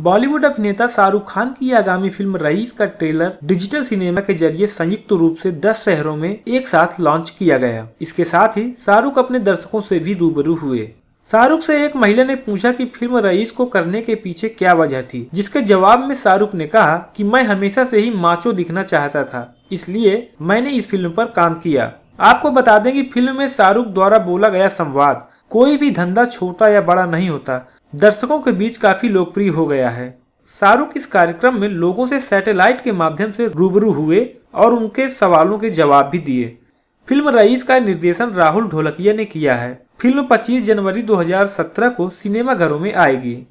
बॉलीवुड अभिनेता शाहरुख खान की आगामी फिल्म रईस का ट्रेलर डिजिटल सिनेमा के जरिए संयुक्त रूप से 10 शहरों में एक साथ लॉन्च किया गया इसके साथ ही शाहरुख अपने दर्शकों से भी रूबरू हुए शाहरुख से एक महिला ने पूछा कि फिल्म रईस को करने के पीछे क्या वजह थी जिसके जवाब में शाहरुख ने कहा कि मैं हमेशा से ही माचो दिखना चाहता था इसलिए मैंने इस फिल्म पर काम किया आपको बता दें कि फिल्म में शाहरुख द्वारा बोला गया संवाद कोई भी धंधा छोटा या बड़ा नहीं होता दर्शकों के बीच काफ़ी लोकप्रिय हो गया है शाहरुख इस कार्यक्रम में लोगों से सैटेलाइट के माध्यम से रूबरू हुए और उनके सवालों के जवाब भी दिए फिल्म रईस का निर्देशन राहुल ढोलकिया ने किया है फिल्म 25 जनवरी 2017 को सिनेमा घरों में आएगी